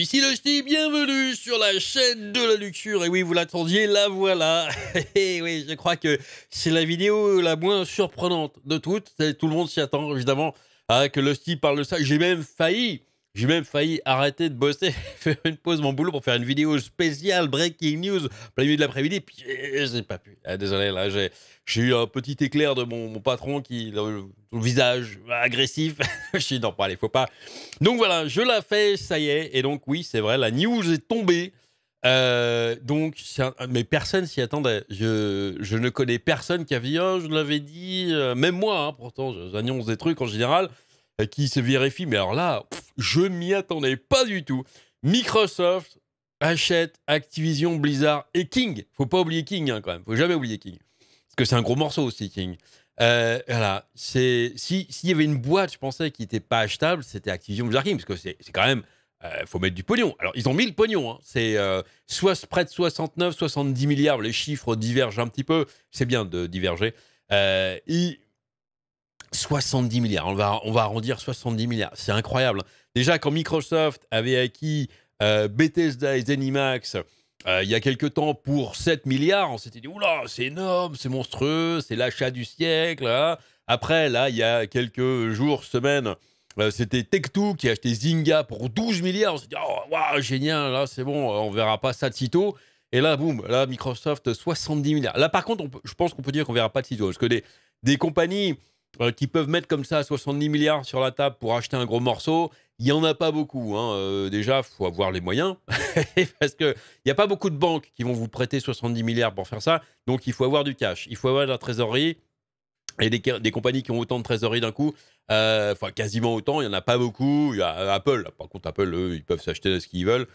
Ici le bienvenue sur la chaîne de la luxure. Et oui, vous l'attendiez, la voilà. Et eh oui, je crois que c'est la vidéo la moins surprenante de toutes. Tout le monde s'y attend, évidemment, à que le parle de ça. J'ai même failli j'ai même failli arrêter de bosser, faire une pause mon boulot pour faire une vidéo spéciale Breaking News plein milieu de l'après-midi. Puis euh, j'ai pas pu. Ah, désolé, là, j'ai, eu un petit éclair de mon, patron qui, le, le visage agressif. je suis non, pas allez, faut pas. Donc voilà, je l'ai fait, ça y est. Et donc, oui, c'est vrai, la news est tombée. Euh, donc, mais personne s'y attendait. Je, ne connais personne qui a dit, oh, je l'avais dit, euh, même moi, hein, pourtant, j'annonce des trucs en général. Euh, qui se vérifie. Mais alors là, je je m'y attendais pas du tout. Microsoft achète Activision, Blizzard et King. Faut pas oublier King hein, quand même. Faut jamais oublier King. Parce que c'est un gros morceau aussi, King. Euh, voilà, c'est s'il y avait une boîte, je pensais qui n'était pas achetable, c'était Activision Blizzard King, parce que c'est quand même Il euh, faut mettre du pognon. Alors ils ont mis le pognon, hein. c'est soit près de 69, 70 milliards, les chiffres divergent un petit peu, c'est bien de diverger. Et 70 milliards. On va, on va arrondir 70 milliards. C'est incroyable. Déjà, quand Microsoft avait acquis euh, Bethesda et Zenimax euh, il y a quelques temps pour 7 milliards, on s'était dit Oula, c'est énorme, c'est monstrueux, c'est l'achat du siècle. Hein. Après, là, il y a quelques jours, semaines, euh, c'était Tech2 qui a acheté Zynga pour 12 milliards. On s'est dit Oh, génial, là, c'est bon, on verra pas ça de sitôt. Et là, boum, là, Microsoft, 70 milliards. Là, par contre, je pense qu'on peut dire qu'on verra pas de sitôt. Parce que des, des compagnies euh, qui peuvent mettre comme ça 70 milliards sur la table pour acheter un gros morceau, il n'y en a pas beaucoup. Hein. Euh, déjà, il faut avoir les moyens, parce qu'il n'y a pas beaucoup de banques qui vont vous prêter 70 milliards pour faire ça, donc il faut avoir du cash, il faut avoir de la trésorerie, et des, des, compagnies qui ont autant de trésorerie d'un coup, euh, enfin quasiment autant, il n'y en a pas beaucoup. Il y a Apple, par contre Apple, eux, ils peuvent s'acheter ce qu'ils veulent.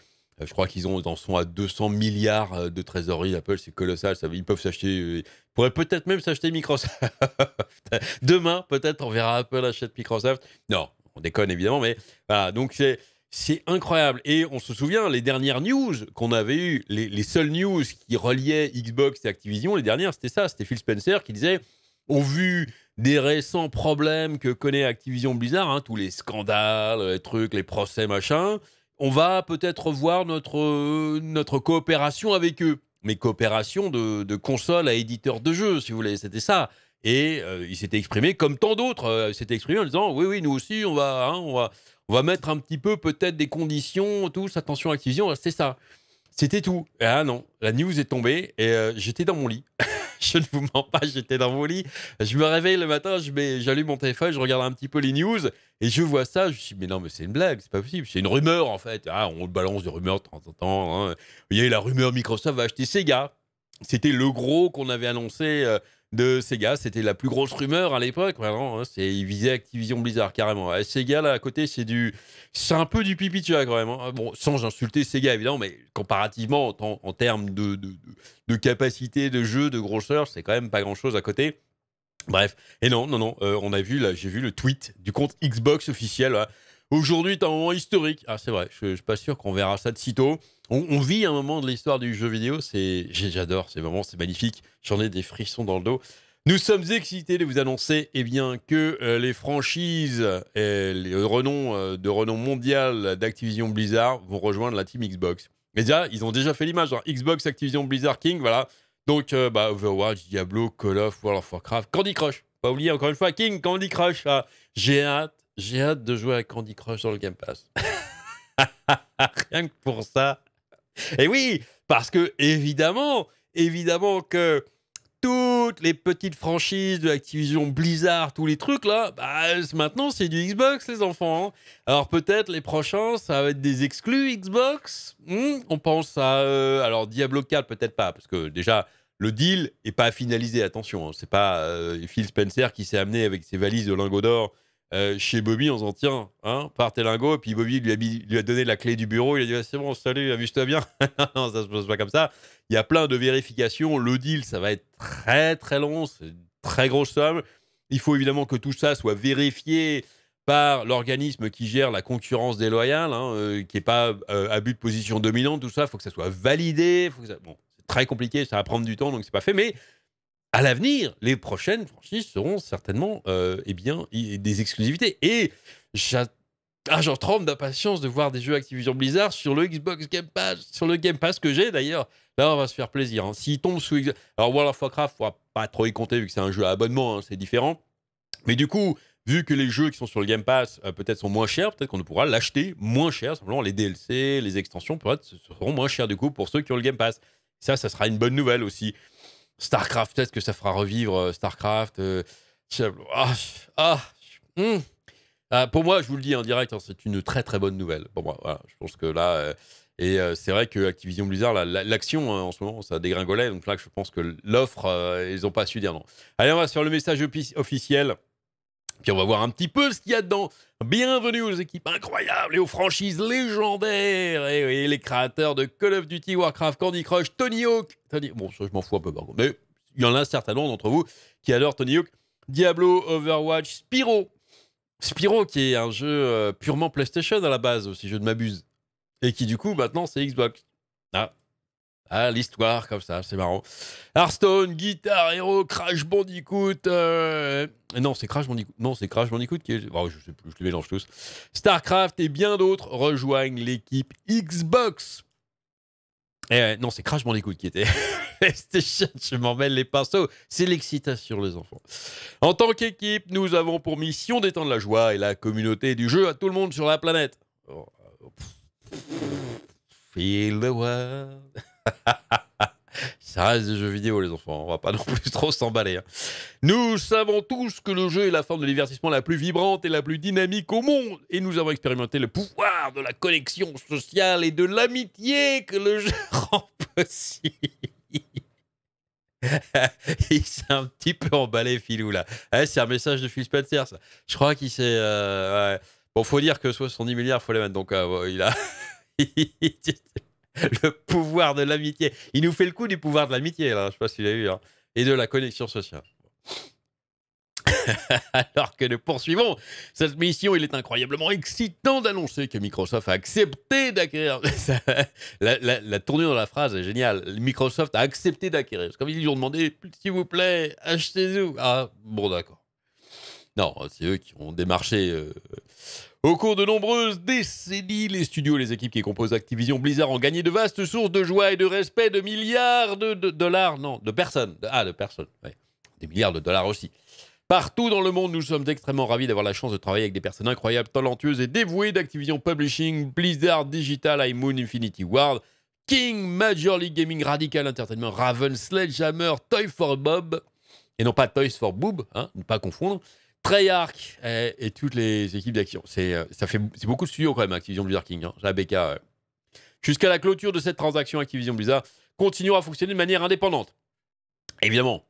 Euh, je crois qu'ils ont en sont à 200 milliards euh, de trésorerie. Apple, c'est colossal. Ça, ils peuvent s'acheter. Euh, ils pourraient peut-être même s'acheter Microsoft. Demain, peut-être, on verra Apple acheter Microsoft. Non, on déconne évidemment, mais voilà. Donc, c'est. incroyable. Et on se souvient, les dernières news qu'on avait eues, les, seules news qui reliaient Xbox et Activision, les dernières, c'était ça. C'était Phil Spencer qui disait Au vu des récents problèmes que connaît Activision Blizzard, hein, tous les scandales, les trucs, les procès, machin, on va peut-être voir notre, euh, notre coopération avec eux. Mais coopération de, console à éditeur de jeux, si vous voulez, c'était ça. Et euh, il s'était exprimé, comme tant d'autres, euh, il s'était exprimé en disant Oui, oui, nous aussi, on va, hein, on va, on va mettre un petit peu peut-être des conditions, tous, attention, Activision, c'était ça. C'était tout. ah non, la news est tombée et j'étais dans mon lit. je ne vous mens pas, j'étais dans mon lit. Je me réveille le matin, j'allume mon téléphone, je regarde un petit peu les news et je vois ça. Je me suis mais non, mais c'est une blague, c'est pas possible. C'est une rumeur en fait. Ah, on balance des rumeurs de temps en temps. Hein. Il y a eu la rumeur Microsoft va acheter Sega. C'était le gros qu'on avait annoncé. Euh, de Sega. C'était la plus grosse rumeur à l'époque. Hein. c'est ils visaient Activision Blizzard carrément. Sega là à côté, c'est du, c'est un peu du pipi tu quand même. Bon, sans insulter Sega évidemment, mais comparativement en, termes de, de, capacité de jeu, de grosseur, c'est quand même pas grand chose à côté. Bref, et non, non, non, euh, on a vu là, j'ai vu le tweet du compte Xbox officiel. Aujourd'hui est un moment historique. Ah, c'est vrai, je, ne suis pas sûr qu'on verra ça de sitôt. On, on vit un moment de l'histoire du jeu vidéo. C'est, j'adore ces moments, c'est magnifique. J'en ai des frissons dans le dos. Nous sommes excités de vous annoncer eh bien, que euh, les franchises et euh, les renoms, euh, de renom mondial d'Activision Blizzard vont rejoindre la team Xbox. Mais déjà, ils ont déjà fait l'image. Hein. Xbox, Activision, Blizzard King, voilà. Donc, bah, Overwatch, Diablo, Call of, World of Warcraft, Candy Crush. Pas oublier encore une fois King, Candy Crush. Ah, j'ai hâte j'ai hâte de jouer à Candy Crush dans le Game Pass. Rien que pour ça. Et oui, parce que évidemment, évidemment que toutes les petites franchises de Activision Blizzard, tous les trucs là, bah, maintenant c'est du Xbox les enfants. Hein. Alors peut-être les prochains, ça va être des exclus Xbox. Hmm, on pense à euh, alors Diablo 4 peut-être pas parce que déjà le deal est pas finalisé. Attention, ce hein. c'est pas euh, Phil Spencer qui s'est amené avec ses valises de lingots d'or euh, chez Bobby, on s'en tient, hein, par tes Puis Bobby lui a, donné la clé du bureau. Il a dit ah, C'est bon, salut, amuse-toi bien. ça se passe pas comme ça. Il y a plein de vérifications. Le deal, ça va être très, très long. C'est une très grosse somme. Il faut évidemment que tout ça soit vérifié par l'organisme qui gère la concurrence déloyale, hein, euh, qui n'est pas abus euh, à but de position dominante, tout ça. Il faut que ça soit validé. c'est très compliqué, ça va prendre du temps, donc c'est pas fait. Mais à l'avenir, les prochaines franchises seront certainement euh, eh bien, des exclusivités. Et ah, j'en tremble d'impatience de voir des jeux Activision Blizzard sur le Xbox Game Pass, sur le Game Pass que j'ai d'ailleurs. Là, on va se faire plaisir. Hein. tombe sous. Alors, World of Warcraft, faut pas trop y compter vu que c'est un jeu à abonnement, hein, c'est différent. Mais du coup, vu que les jeux qui sont sur le Game Pass euh, peut-être sont moins chers, peut-être qu'on pourra l'acheter moins cher. Simplement, les DLC, les extensions, peut-être seront moins chers du coup pour ceux qui ont le Game Pass. Ça, ça sera une bonne nouvelle aussi. Starcraft, est-ce que ça fera revivre euh, Starcraft. Euh, ah, ah, hmm. ah, pour moi, je vous le dis en direct, hein, c'est une très très bonne nouvelle. je pense que là, euh, et c'est vrai que Activision Blizzard, l'action hein, en ce moment, ça dégringolait. Donc là, je pense que l'offre, ils n'ont pas su dire non. Allez, on va sur le message officiel. Puis on va voir un petit peu ce qu'il y a dedans. Bienvenue aux équipes incroyables et aux franchises légendaires. Et, eh oui, les créateurs de Call of Duty, Warcraft, Candy Crush, Tony Hawk. Bon, ça, je m'en fous un peu par Mais il y en a certainement d'entre vous qui adorent Tony Hawk, Diablo, Overwatch, Spyro. Spyro qui est un jeu euh, purement PlayStation à la base, si je ne m'abuse. Et qui du coup maintenant c'est Xbox. Ah, ah, l'histoire, comme ça, c'est marrant. Hearthstone, Guitar Hero, Crash Bandicoot. Euh, non, c'est Crash Bandicoot. Non, c'est Crash Bandicoot qui est. Oh, je sais plus, je les mélange tous. StarCraft et bien d'autres rejoignent l'équipe Xbox. Et eh non, c'est Crash Bandicoot qui était. PlayStation, je m'en mêle les pinceaux. C'est l'excitation, les enfants. En tant qu'équipe, nous avons pour mission d'étendre la joie et la communauté du jeu à tout le monde sur la planète. Oh, euh, feel the world. Ça reste des jeux vidéo, les enfants. On va pas non plus trop s'emballer. Hein. Nous savons tous que le jeu est la forme de divertissement la plus vibrante et la plus dynamique au monde. Et nous avons expérimenté le pouvoir de la connexion sociale et de l'amitié que le jeu rend possible. il s'est un petit peu emballé, Philou là. Eh, c'est un message de Phil Spencer, ça. Je crois qu'il s'est... Euh, bon, faut dire que 70 milliards, faut les mettre. Donc, euh, il a... le pouvoir de l'amitié. Il nous fait le coup du pouvoir de l'amitié, là. Je sais pas si vous eu, hein, Et de la connexion sociale. Alors que nous poursuivons cette mission, il est incroyablement excitant d'annoncer que Microsoft a accepté d'acquérir. la, tournure de la phrase est géniale. Microsoft a accepté d'acquérir. Comme ils ont demandé, s'il vous plaît, achetez-nous. Ah, bon, d'accord. Non, c'est eux qui ont démarché. Euh, au cours de nombreuses décennies, les studios et les équipes qui composent Activision Blizzard ont gagné de vastes sources de joie et de respect de milliards de, dollars, non, de personnes, ah, de personnes, des milliards de dollars aussi. Partout dans le monde, nous sommes extrêmement ravis d'avoir la chance de travailler avec des personnes incroyables, talentueuses et dévouées d'Activision Publishing, Blizzard Digital, iMoon, Infinity Ward, King, Major League Gaming, Radical Entertainment, Raven, Sledgehammer, Toy for Bob, et non pas Toys for Boob, hein, ne pas confondre, Treyarch eh, et, toutes les équipes d'Action. C'est euh, ça fait c'est beaucoup de studios quand même Activision Blizzard King. Hein. La euh. Jusqu'à la clôture de cette transaction, Activision Blizzard continuera à fonctionner de manière indépendante. Évidemment.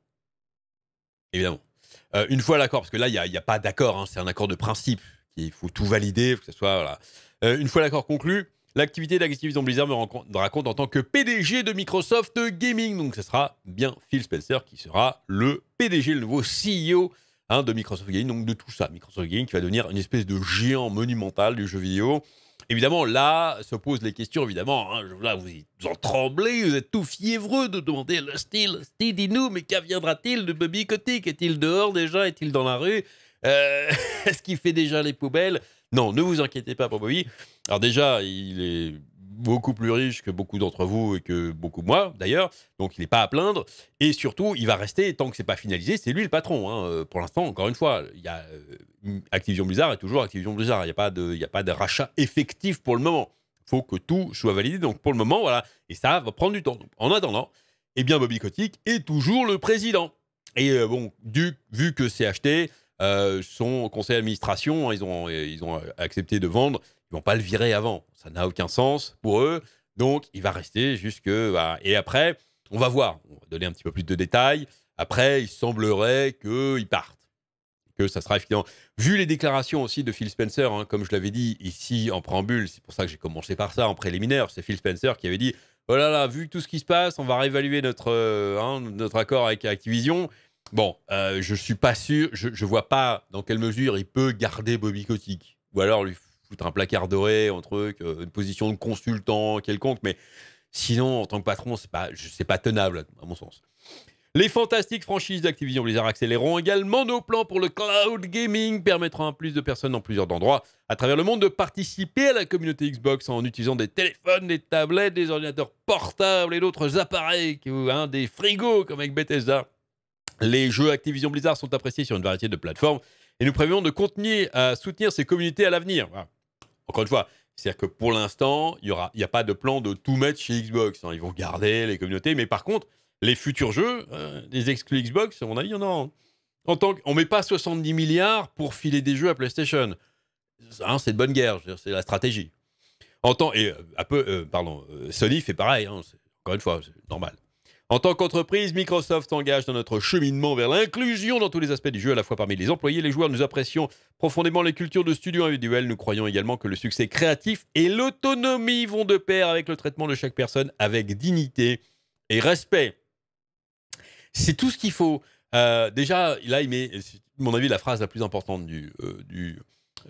Évidemment. Euh, une fois l'accord, parce que là, il n'y a, pas d'accord, hein, c'est un accord de principe. Il faut tout valider, que ce soit. une fois l'accord conclu, l'activité d'Activision Blizzard me raconte en tant que PDG de Microsoft Gaming. Donc, ce sera bien Phil Spencer qui sera le PDG, le nouveau CEO Hein, de Microsoft Gaming, donc de tout ça. Microsoft Gaming qui va devenir une espèce de géant monumental du jeu vidéo. Évidemment, là se posent les questions, évidemment. Hein. là, vous, vous en tremblez, vous êtes tout fiévreux de demander le style. Style, dis-nous, mais viendra t il de Bobby Kotick Est-il dehors déjà Est-il dans la rue euh, Est-ce qu'il fait déjà les poubelles Non, ne vous inquiétez pas pour Bobby. Alors, déjà, il est beaucoup plus riche que beaucoup d'entre vous et que beaucoup moi d'ailleurs, donc il n'est pas à plaindre. Et surtout, il va rester, tant que c'est pas finalisé, c'est lui le patron. Hein. Euh, pour l'instant, encore une fois, il y a euh, Activision Blizzard est toujours Activision Blizzard. Il n'y a, pas de, rachat effectif pour le moment. Il faut que tout soit validé. Donc pour le moment, voilà. Et ça va prendre du temps. en attendant, eh bien Bobby Kotick est toujours le président. Et euh, bon, vu que c'est acheté, son conseil d'administration, hein, ils ont accepté de vendre ils vont pas le virer avant. Ça n'a aucun sens pour eux. Donc, il va rester jusque. Bah, et après, on va voir. On va donner un petit peu plus de détails. Après, il semblerait qu'il parte. Que ça sera effectivement. Vu les déclarations aussi de Phil Spencer, hein, comme je l'avais dit ici en préambule, c'est pour ça que j'ai commencé par ça en préliminaire. C'est Phil Spencer qui avait dit Oh là là, vu tout ce qui se passe, on va réévaluer notre, euh, hein, notre accord avec Activision. Bon, euh, je suis pas sûr, je ne vois pas dans quelle mesure il peut garder Bobby Kotick. Ou alors lui foutre un placard doré, un truc, euh, une position de consultant quelconque, mais sinon, en tant que patron, c'est pas, pas tenable, à mon sens. Les fantastiques franchises d'Activision Blizzard accéléreront également nos plans pour le cloud gaming, permettant à plus de personnes dans plusieurs endroits à travers le monde de participer à la communauté Xbox en utilisant des téléphones, des tablettes, des ordinateurs portables et d'autres appareils, des frigos comme avec Bethesda. Les jeux Activision Blizzard sont appréciés sur une variété de plateformes et nous prévoyons de continuer à soutenir ces communautés à l'avenir. Voilà encore une fois, c'est-à-dire que pour l'instant, il n'y a pas de plan de tout mettre chez Xbox. Hein. Ils vont garder les communautés. Mais par contre, les futurs jeux, les euh, exclus Xbox, à mon avis, il y en a. En, tant ne met pas 70 milliards pour filer des jeux à PlayStation. Hein, c'est de bonne guerre, c'est la stratégie. et un peu, euh, pardon, euh, Sony fait pareil, hein, encore une fois, c'est normal. En tant qu'entreprise, Microsoft s'engage dans notre cheminement vers l'inclusion dans tous les aspects du jeu, à la fois parmi les employés et les joueurs. Nous apprécions profondément les cultures de studio individuel. Nous croyons également que le succès créatif et l'autonomie vont de pair avec le traitement de chaque personne avec dignité et respect. C'est tout ce qu'il faut. Euh, déjà, là, il met, à mon avis, la phrase la plus importante du, euh,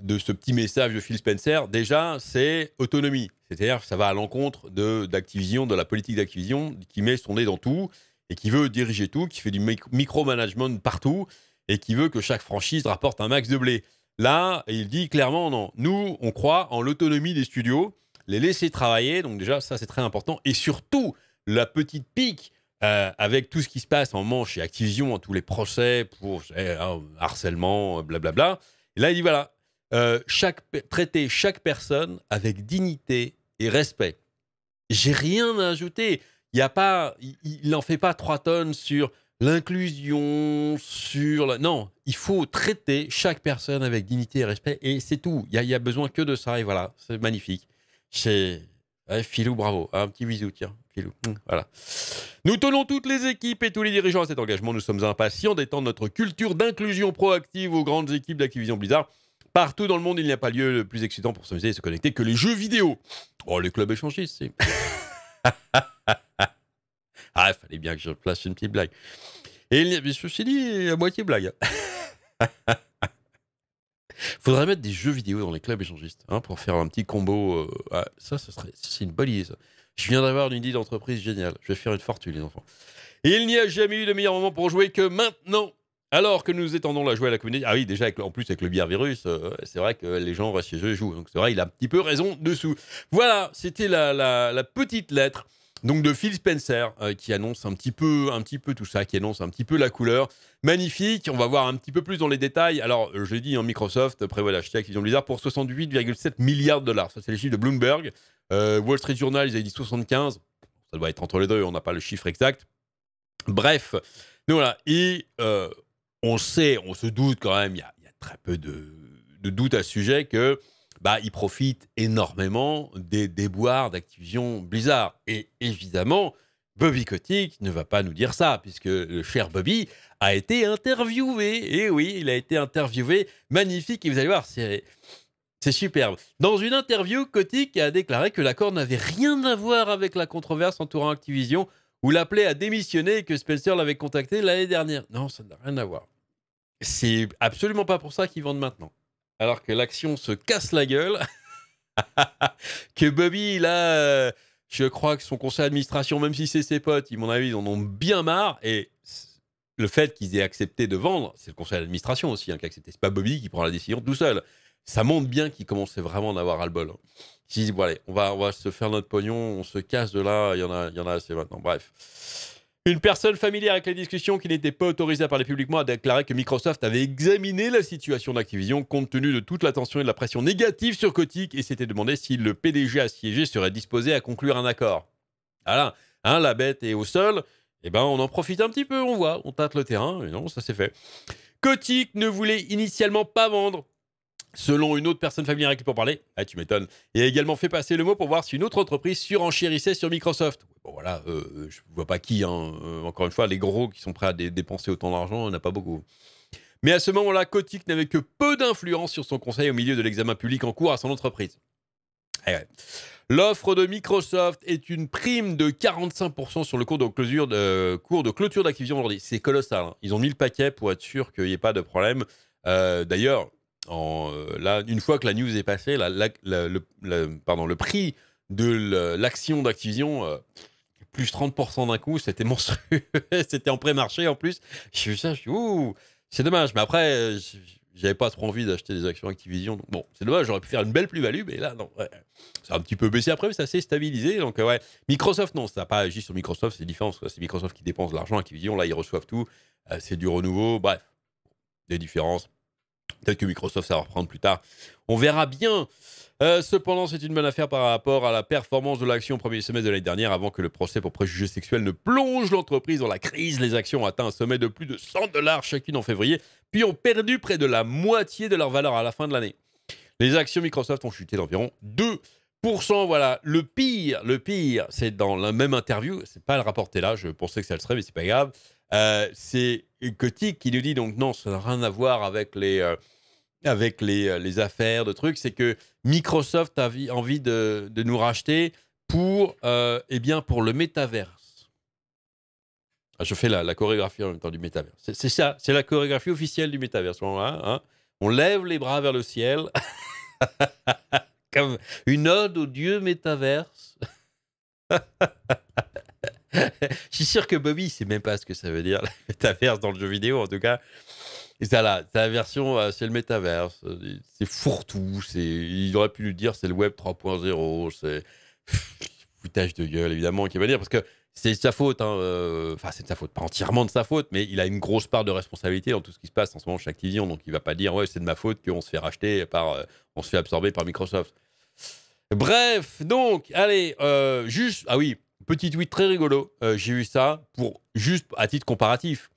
de ce petit message de Phil Spencer, déjà, c'est autonomie. C'est-à-dire ça va à l'encontre d'Activision, de, la politique d'Activision, qui met son nez dans tout et qui veut diriger tout, qui fait du micromanagement partout et qui veut que chaque franchise rapporte un max de blé. Là, il dit clairement non. Nous, on croit en l'autonomie des studios, les laisser travailler. Donc déjà, ça, c'est très important. Et surtout, la petite pique euh, avec tout ce qui se passe en Manche et Activision, hein, tous les procès pour euh, harcèlement, blablabla. là, il dit voilà, euh, chaque, traiter chaque personne avec dignité et respect. J'ai rien à ajouter. Il a pas, il n'en fait pas trois tonnes sur l'inclusion, sur la... Non, il faut traiter chaque personne avec dignité et respect, et c'est tout. Il n'y a, besoin que de ça, et voilà, c'est magnifique. C'est... Philou, bravo. Ah, un petit bisou, tiens, Philou. Hum, voilà. Nous tenons toutes les équipes et tous les dirigeants à cet engagement. Nous sommes impatients d'étendre notre culture d'inclusion proactive aux grandes équipes d'Activision Blizzard. Partout dans le monde, il n'y a pas lieu le plus excitant pour s'amuser et se connecter que les jeux vidéo. Oh, les clubs échangistes, c'est... ah, fallait bien que je place une petite blague. Et ceci dit, à moitié blague. Hein. Faudrait mettre des jeux vidéo dans les clubs échangistes hein, pour faire un petit combo. Euh, ah, ça, ça serait, c'est une bonne idée. Ça. Je viens d'avoir une idée d'entreprise géniale. Je vais faire une fortune, les enfants. Et il n'y a jamais eu de meilleur moment pour jouer que maintenant. Alors que nous étendons la joie à la communauté. Ah oui, déjà, en plus, avec le bière virus, euh, c'est vrai que les gens restent chez eux et jouent. Donc, c'est vrai, il a un petit peu raison dessous. Voilà, c'était la, petite lettre. Donc de Phil Spencer euh, qui annonce un petit peu, un petit peu tout ça, qui annonce un petit peu la couleur. Magnifique. On va voir un petit peu plus dans les détails. Alors euh, je dit en hein, Microsoft prévoit d'acheter Activision Blizzard pour 68,7 milliards de dollars. Ça c'est les chiffres de Bloomberg. Wall Street Journal ils avaient dit 75. Ça doit être entre les deux. On n'a pas le chiffre exact. Bref. nous voilà. Et on sait, on se doute quand même, il y a, très peu de, de doute à ce sujet que bah, il profite énormément des déboires d'Activision Blizzard. Et évidemment, Bobby Kotick ne va pas nous dire ça, puisque le cher Bobby a été interviewé. Et eh oui, il a été interviewé. Magnifique, et vous allez voir, c'est... C'est superbe. Dans une interview, Kotick a déclaré que l'accord n'avait rien à voir avec la controverse entourant Activision, où l'appelait à démissionner et que Spencer l'avait contacté l'année dernière. Non, ça n'a rien à voir c'est absolument pas pour ça qu'ils vendent maintenant. Alors que l'action se casse la gueule, que Bobby, là, euh, je crois que son conseil d'administration, même si c'est ses potes, ils, mon avis, ils en ont bien marre. Et le fait qu'ils aient accepté de vendre, c'est le conseil d'administration aussi hein, qui a accepté. C'est pas Bobby qui prend la décision tout seul. Ça montre bien qu'ils commençaient vraiment à avoir ras-le-bol. Si, hein. Ils disent, bon, allez, on va, on va se faire notre pognon, on se casse de là, il y en a, il y en a assez maintenant. Bref. Une personne familière avec les discussions qui n'était pas autorisée par les publiquement a déclaré que Microsoft avait examiné la situation d'Activision compte tenu de toute l'attention et de la pression négative sur Kotick et s'était demandé si le PDG assiégé serait disposé à conclure un accord. Voilà, hein, la bête est au sol, eh ben on en profite un petit peu, on voit, on tâte le terrain, mais non, ça c'est fait. Kotick ne voulait initialement pas vendre, selon une autre personne familière avec qui pour parler. Ah, tu m'étonnes. Et a également fait passer le mot pour voir si une autre entreprise surenchérissait sur Microsoft voilà, euh, euh, je vois pas qui, hein. euh, encore une fois, les gros qui sont prêts à dépenser autant d'argent, on n'a pas beaucoup. Mais à ce moment-là, Kotick n'avait que peu d'influence sur son conseil au milieu de l'examen public en cours à son entreprise. Eh L'offre de Microsoft est une prime de 45% sur le cours de, clôture de, cours de clôture d'Activision aujourd'hui. C'est colossal. Hein. Ils ont mis le paquet pour être sûr qu'il n'y ait pas de problème. D'ailleurs, une fois que la news est passée, le, le prix de l'action d'Activision plus 30% d'un coup, c'était monstrueux. c'était en pré-marché en plus. Je je suis ouh, c'est dommage. Mais après, euh, j'avais pas trop envie d'acheter des actions Activision. bon, c'est dommage, j'aurais pu faire une belle plus-value, mais là, non. C'est un petit peu baissé après, mais ça s'est stabilisé. Donc euh, ouais, Microsoft, non, ça n'a pas agi sur Microsoft, c'est différent. C'est Microsoft qui dépense l'argent, Activision, là, ils reçoivent tout. Euh, c'est du renouveau, bref, des différences. Peut-être que Microsoft, ça va reprendre plus tard. On verra bien. Euh, cependant, c'est une bonne affaire par rapport à la performance de l'action au premier semestre de l'année dernière, avant que le procès pour préjugés sexuels ne plonge l'entreprise dans la crise. Les actions ont atteint un sommet de plus de 100 dollars chacune en février, puis ont perdu près de la moitié de leur valeur à la fin de l'année. Les actions Microsoft ont chuté d'environ 2%. Voilà, le pire, le pire, c'est dans la même interview, c'est pas le rapport là, je pensais que ça le serait, mais c'est pas grave. Euh, c'est Coty qui nous dit donc non, ça n'a rien à voir avec les, euh, avec les, euh, les, affaires de trucs. C'est que Microsoft a envie de, de nous racheter pour, eh bien, pour le métaverse. Ah, je fais la, chorégraphie en même temps du métaverse. C'est ça, c'est la chorégraphie officielle du métaverse. On, hein, hein. on lève les bras vers le ciel, comme une ode au dieu métaverse. je suis sûr que Bobby, il sait même pas ce que ça veut dire, le métaverse dans le jeu vidéo, en tout cas. Et ça, là, c'est la version, euh, c'est le métaverse. C'est fourre-tout. Il aurait pu lui dire, c'est le web 3.0. C'est foutage de gueule, évidemment, qui va dire. Parce que c'est de sa faute. Hein, euh, enfin, c'est de sa faute. Pas entièrement de sa faute, mais il a une grosse part de responsabilité dans tout ce qui se passe en ce moment chez Activision. Donc, il va pas dire, ouais, c'est de ma faute qu'on se fait racheter par. Euh, on se fait absorber par Microsoft. Bref, donc, allez, juste. Ah oui, Petit tweet très rigolo, euh, j'ai vu ça pour juste à titre comparatif.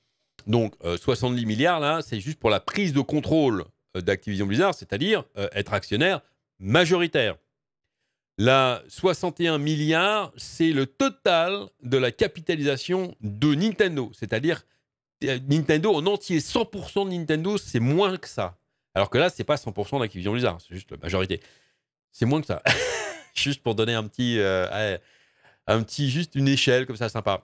Donc 70 euh, milliards là, c'est juste pour la prise de contrôle euh, d'Activision Blizzard, c'est-à-dire être actionnaire majoritaire. La 61 milliards, c'est le total de la capitalisation de Nintendo, c'est-à-dire Nintendo en entier, 100% de Nintendo, c'est moins que ça. Alors que là, c'est pas 100% d'Activision Blizzard, c'est juste la majorité. C'est moins que ça. juste pour donner un petit un petit, juste une échelle comme ça, sympa.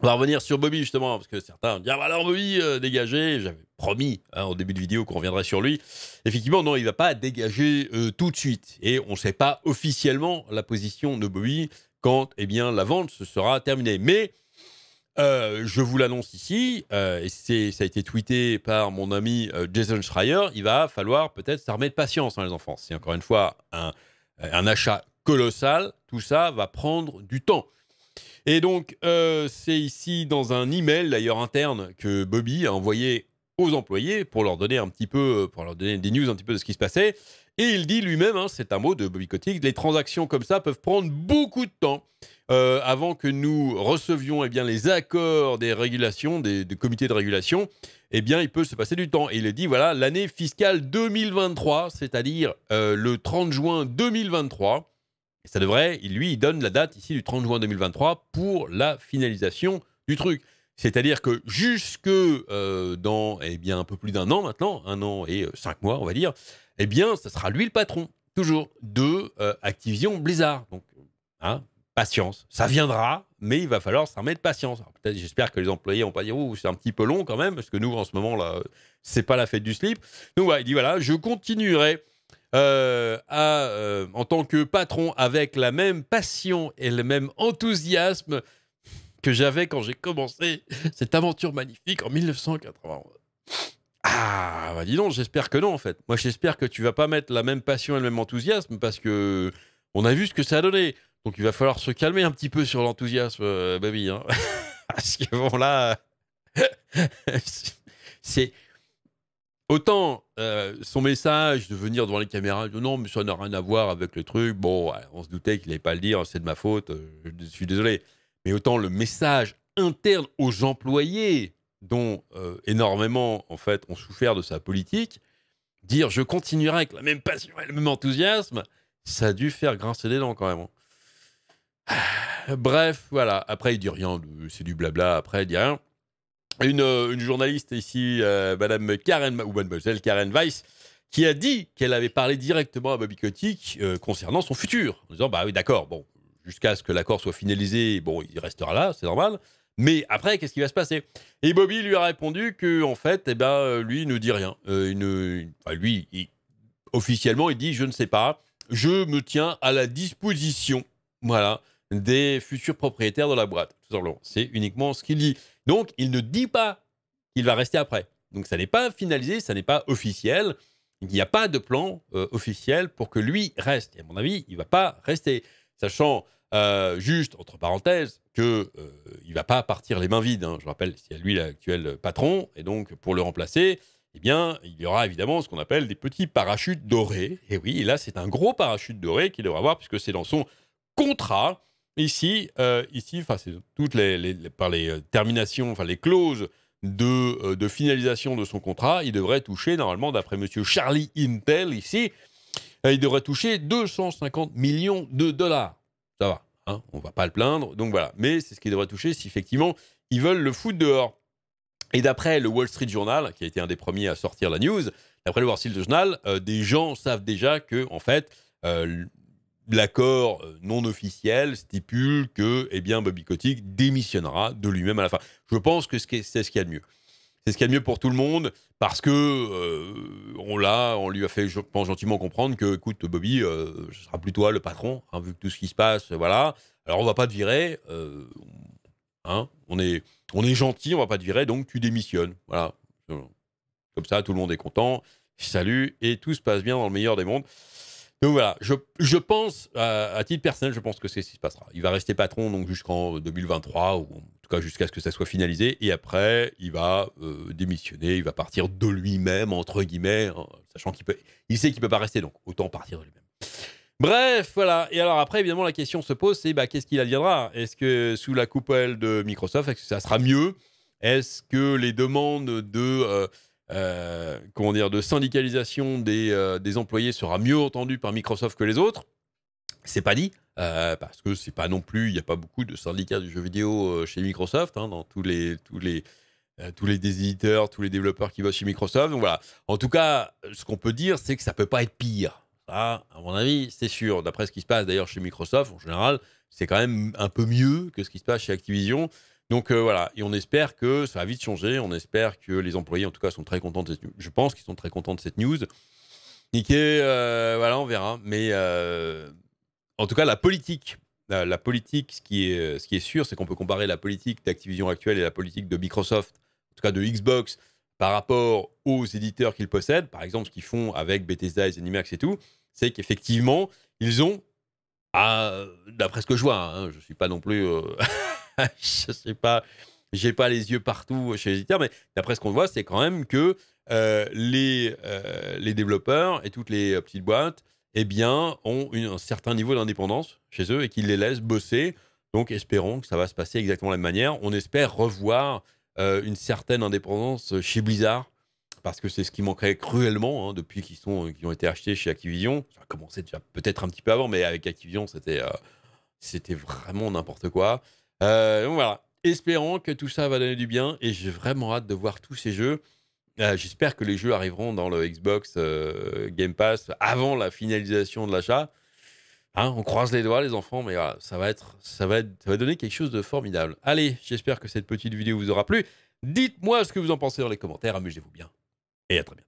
On va revenir sur Bobby justement, parce que certains disent bah alors Bobby, euh, dégagé. J'avais promis hein, au début de vidéo qu'on reviendrait sur lui. Effectivement, non, il va pas dégager euh, tout de suite. Et on ne sait pas officiellement la position de Bobby quand eh bien, la vente se sera terminée. Mais euh, je vous l'annonce ici, et ça a été tweeté par mon ami Jason Schreier il va falloir peut-être s'armer de patience, hein, les enfants. C'est encore une fois un, un achat colossal, tout ça va prendre du temps. Et donc, euh, c'est ici dans un email d'ailleurs interne que Bobby a envoyé aux employés pour leur donner un petit peu, euh, pour leur donner des news un petit peu de ce qui se passait. Et il dit lui-même, hein, c'est un mot de Bobby Kotick, les transactions comme ça peuvent prendre beaucoup de temps euh, avant que nous recevions eh bien, les accords des régulations, des, comités de régulation. Eh bien, il peut se passer du temps. Et il dit, voilà, l'année fiscale 2023, c'est-à-dire le 30 juin 2023, et ça devrait, lui, il donne la date ici du 30 juin 2023 pour la finalisation du truc. C'est-à-dire que jusque euh, dans eh bien, un peu plus d'un an maintenant, un an et euh, cinq mois, on va dire, eh bien, ça sera lui le patron, toujours, de euh, Activision Blizzard. Donc, hein, patience. Ça viendra, mais il va falloir s'en mettre patience. j'espère que les employés n'ont pas dit, ouh c'est un petit peu long quand même, parce que nous en ce moment là, c'est pas la fête du slip. Donc il dit voilà, je continuerai euh, à, euh, en tant que patron avec la même passion et le même enthousiasme que j'avais quand j'ai commencé cette aventure magnifique en 1991. Ah, bah, dis donc, j'espère que non en fait. Moi, j'espère que tu vas pas mettre la même passion et le même enthousiasme parce que on a vu ce que ça a donné. Donc, il va falloir se calmer un petit peu sur l'enthousiasme, Ben baby. Hein parce que bon là, c'est Autant euh, son message de venir devant les caméras, non, mais ça n'a rien à voir avec le truc, bon, on se doutait qu'il n'allait pas le dire, c'est de ma faute, euh, je suis désolé. Mais autant le message interne aux employés, dont euh, énormément, en fait, ont souffert de sa politique, dire je continuerai avec la même passion et le même enthousiasme, ça a dû faire grincer les dents quand même. Hein. Ah, bref, voilà. Après, il dit rien, c'est du blabla. Après, il dit rien. Euh, une, journaliste ici, euh, Madame Karen, Karen Weiss, qui a dit qu'elle avait parlé directement à Bobby Kotick euh, concernant son futur, en disant Bah oui, d'accord, bon, jusqu'à ce que l'accord soit finalisé, bon, il restera là, c'est normal. Mais après, qu'est-ce qui va se passer Et Bobby lui a répondu que, en fait, eh ben, lui, ne dit rien. lui, officiellement, il dit Je ne sais pas, je me tiens à la disposition. Voilà des futurs propriétaires de la boîte. Tout simplement. C'est uniquement ce qu'il dit. Donc, il ne dit pas qu'il va rester après. Donc, ça n'est pas finalisé, ça n'est pas officiel. Il n'y a pas de plan euh, officiel pour que lui reste. Et à mon avis, il ne va pas rester. Sachant, euh, juste, entre parenthèses, qu'il euh, ne va pas partir les mains vides. Hein. Je rappelle, c'est lui l'actuel patron. Et donc, pour le remplacer, eh bien, il y aura évidemment ce qu'on appelle des petits parachutes dorés. Et oui, là, c'est un gros parachute doré qu'il devra avoir, puisque c'est dans son contrat ici, euh, c'est toutes les, par les euh, terminations, enfin les clauses de, euh, de, finalisation de son contrat, il devrait toucher, normalement, d'après M. Charlie Intel, ici, il devrait toucher 250 millions de dollars. Ça va, hein, on ne va pas le plaindre, donc voilà. Mais c'est ce qu'il devrait toucher si effectivement ils veulent le foutre dehors. Et d'après le Wall Street Journal, qui a été un des premiers à sortir la news, d'après le Wall Street Journal, des gens savent déjà que, en fait, l'accord euh, non officiel stipule que eh bien, Bobby Kotick démissionnera de lui-même à la fin. Je pense que c'est ce qu'il y a de mieux. C'est ce qu'il y a de mieux pour tout le monde parce que euh, on l'a, on lui a fait, je pense, gentiment comprendre que, écoute, Bobby, euh, ce sera plutôt toi le patron, hein, vu tout ce qui se passe, voilà. Alors on ne va pas te virer, euh, hein, on est, on est gentil, on ne va pas te virer, donc tu démissionnes, voilà. Comme ça, tout le monde est content, salut et tout se passe bien dans le meilleur des mondes. Donc voilà, je, je pense, à, titre personnel, je pense que c'est ce qui se passera. Il va rester patron donc jusqu'en 2023, ou en tout cas jusqu'à ce que ça soit finalisé, et après, il va euh, démissionner, il va partir de lui-même, entre guillemets, hein, sachant qu'il peut, il sait qu'il ne peut pas rester, donc autant partir de lui-même. Bref, voilà. Et alors après, évidemment, la question se pose, c'est bah, qu'est-ce qu'il adviendra Est-ce que sous la coupelle de Microsoft, est-ce que ça sera mieux Est-ce que les demandes de... Euh, euh, comment dire, de syndicalisation des, euh, employés sera mieux entendu par Microsoft que les autres. C'est pas dit, euh, parce que c'est pas non plus, il n'y a pas beaucoup de syndicats du jeu vidéo chez Microsoft, hein, dans tous les, tous les, tous les éditeurs, tous les développeurs qui bossent chez Microsoft. voilà. En tout cas, ce qu'on peut dire, c'est que ça ne peut pas être pire. à mon avis, c'est sûr. D'après ce qui se passe d'ailleurs chez Microsoft, en général, c'est quand même un peu mieux que ce qui se passe chez Activision. Donc euh, voilà, et on espère que ça va vite changer. On espère que les employés, en tout cas, sont très contents de cette Je pense qu'ils sont très contents de cette news. Niqué, euh, voilà, on verra. Mais euh, en tout cas, la politique, la, politique, ce qui est, ce qui est sûr, c'est qu'on peut comparer la politique d'Activision actuelle et la politique de Microsoft, en tout cas de Xbox, par rapport aux éditeurs qu'ils possèdent. Par exemple, ce qu'ils font avec Bethesda et Zenimax et tout, c'est qu'effectivement, ils ont, ah, d'après ce que je vois, hein, je ne suis pas non plus je sais pas, j'ai pas les yeux partout chez les mais d'après ce qu'on voit, c'est quand même que euh, les, euh, les développeurs et toutes les euh, petites boîtes, eh bien, ont un certain niveau d'indépendance chez eux et qu'ils les laissent bosser. Donc, espérons que ça va se passer exactement de la même manière. On espère revoir une certaine indépendance chez Blizzard, parce que c'est ce qui manquait cruellement hein, depuis qu'ils ont été achetés chez Activision. Ça a commencé déjà peut-être un petit peu avant, mais avec Activision, c'était c'était vraiment n'importe quoi. Euh, voilà, espérons que tout ça va donner du bien et j'ai vraiment hâte de voir tous ces jeux. Euh, j'espère que les jeux arriveront dans le Xbox euh, Game Pass avant la finalisation de l'achat. Hein, on croise les doigts, les enfants, mais voilà, ça va, être, ça, va être, ça va donner quelque chose de formidable. Allez, j'espère que cette petite vidéo vous aura plu. Dites-moi ce que vous en pensez dans les commentaires, amusez-vous bien et à très bientôt.